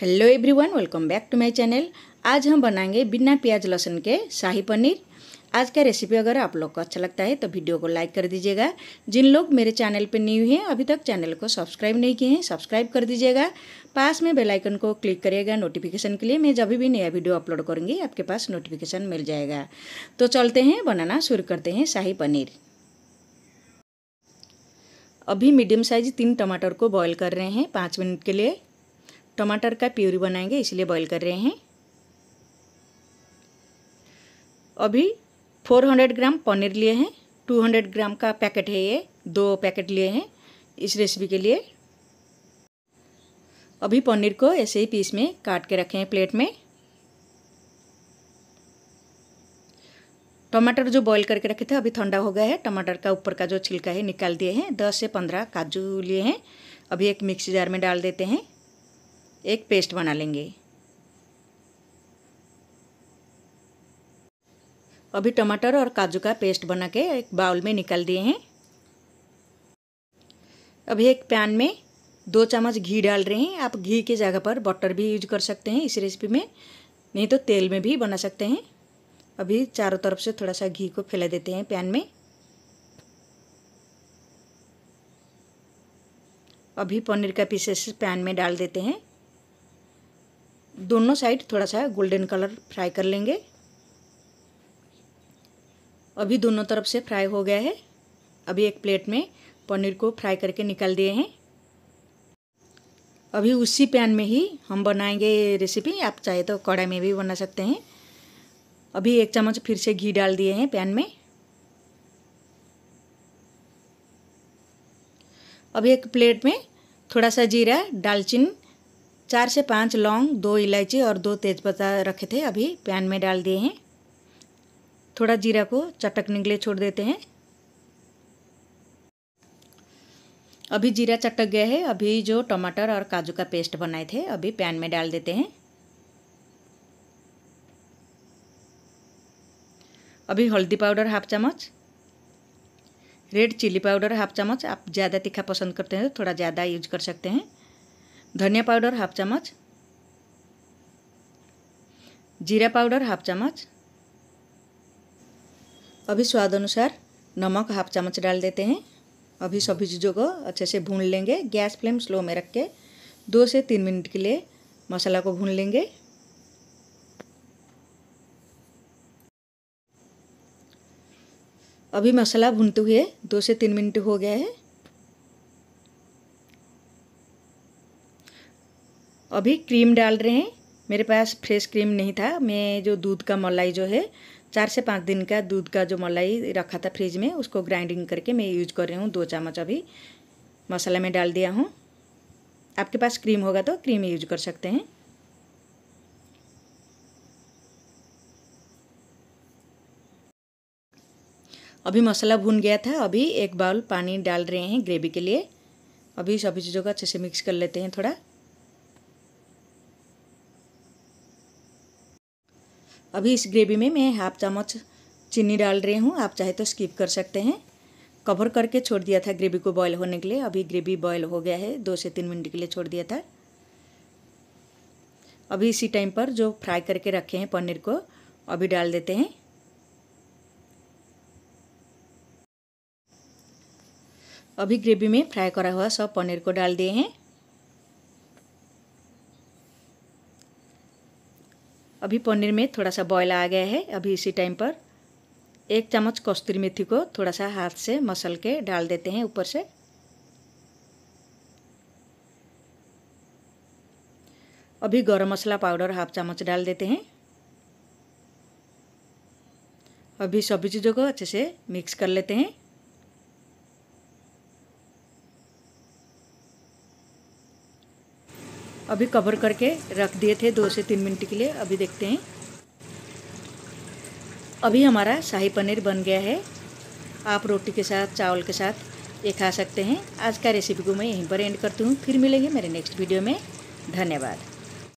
hello everyone welcome back to my channel आज हम बनाएंगे बिना प्याज लहसुन के शाही पनीर आज का रेसिपी अगर आप लोग को अच्छा लगता है तो वीडियो को लाइक कर दीजिएगा जिन लोग मेरे चैनल पर न्यू हैं अभी तक चैनल को सब्सक्राइब नहीं किए हैं सब्सक्राइब कर दीजिएगा पास में बेल आइकन को क्लिक करिएगा नोटिफिकेशन के लिए मैं जब भी नया वीडियो अपलोड करूँगी आपके पास नोटिफिकेशन मिल जाएगा तो चलते हैं बनाना शुरू करते हैं शाही पनीर अभी मीडियम साइज तीन टमाटर को बॉयल कर रहे हैं पाँच मिनट के लिए टमाटर का प्यूरी बनाएंगे इसलिए बॉईल कर रहे हैं अभी 400 ग्राम पनीर लिए हैं 200 ग्राम का पैकेट है ये दो पैकेट लिए हैं इस रेसिपी के लिए अभी पनीर को ऐसे ही पीस में काट के रखे हैं प्लेट में टमाटर जो बॉईल करके रखे थे अभी ठंडा हो गया है टमाटर का ऊपर का जो छिलका है निकाल दिए हैं दस से पंद्रह काजू लिए हैं अभी एक मिक्सी जार में डाल देते हैं एक पेस्ट बना लेंगे अभी टमाटर और काजू का पेस्ट बना के एक बाउल में निकाल दिए हैं अभी एक पैन में दो चम्मच घी डाल रहे हैं आप घी की जगह पर बटर भी यूज कर सकते हैं इस रेसिपी में नहीं तो तेल में भी बना सकते हैं अभी चारों तरफ से थोड़ा सा घी को फैला देते हैं पैन में अभी पनीर का पीसेस पैन में डाल देते हैं दोनों साइड थोड़ा सा गोल्डन कलर फ्राई कर लेंगे अभी दोनों तरफ से फ्राई हो गया है अभी एक प्लेट में पनीर को फ्राई करके निकाल दिए हैं अभी उसी पैन में ही हम बनाएंगे रेसिपी आप चाहे तो कड़ाई में भी बना सकते हैं अभी एक चम्मच फिर से घी डाल दिए हैं पैन में अभी एक प्लेट में थोड़ा सा जीरा दालचीनी चार से पाँच लौंग दो इलायची और दो तेज़पत्ता रखे थे अभी पैन में डाल दिए हैं थोड़ा जीरा को चटकने के लिए छोड़ देते हैं अभी जीरा चटक गया है अभी जो टमाटर और काजू का पेस्ट बनाए थे अभी पैन में डाल देते हैं अभी हल्दी पाउडर हाफ चम्मच रेड चिली पाउडर हाफ चम्मच आप ज़्यादा तीखा पसंद करते हैं तो थोड़ा ज़्यादा यूज कर सकते हैं धनिया पाउडर हाफ चम्मच जीरा पाउडर हाफ चम्मच अभी स्वाद अनुसार नमक हाफ चम्मच डाल देते हैं अभी सभी चीज़ों को अच्छे से भून लेंगे गैस फ्लेम स्लो में रख के दो से तीन मिनट के लिए मसाला को भून लेंगे अभी मसाला भूनते हुए दो से तीन मिनट हो गया है अभी क्रीम डाल रहे हैं मेरे पास फ्रेश क्रीम नहीं था मैं जो दूध का मलाई जो है चार से पाँच दिन का दूध का जो मलाई रखा था फ्रिज में उसको ग्राइंडिंग करके मैं यूज कर रही हूँ दो चम्मच अभी मसाला में डाल दिया हूँ आपके पास क्रीम होगा तो क्रीम यूज कर सकते हैं अभी मसाला भून गया था अभी एक बाउल पानी डाल रहे हैं ग्रेवी के लिए अभी सभी चीज़ों को अच्छे से मिक्स कर लेते हैं थोड़ा अभी इस ग्रेवी में मैं हाफ चम्मच चीनी डाल रही हूँ आप चाहे तो स्किप कर सकते हैं कवर करके छोड़ दिया था ग्रेवी को बॉयल होने के लिए अभी ग्रेवी बॉयल हो गया है दो से तीन मिनट के लिए छोड़ दिया था अभी इसी टाइम पर जो फ्राई करके रखे हैं पनीर को अभी डाल देते हैं अभी ग्रेवी में फ्राई करा हुआ सब पनीर को डाल दिए हैं अभी पनीर में थोड़ा सा बॉयल आ गया है अभी इसी टाइम पर एक चम्मच कस्तूरी मेथी को थोड़ा सा हाथ से मसल के डाल देते हैं ऊपर से अभी गरम मसाला पाउडर हाफ चम्मच डाल देते हैं अभी सभी चीज़ों को अच्छे से मिक्स कर लेते हैं अभी कवर करके रख दिए थे दो से तीन मिनट के लिए अभी देखते हैं अभी हमारा शाही पनीर बन गया है आप रोटी के साथ चावल के साथ ये खा सकते हैं आज का रेसिपी को मैं यहीं पर एंड करती हूँ फिर मिलेंगे मेरे नेक्स्ट वीडियो में धन्यवाद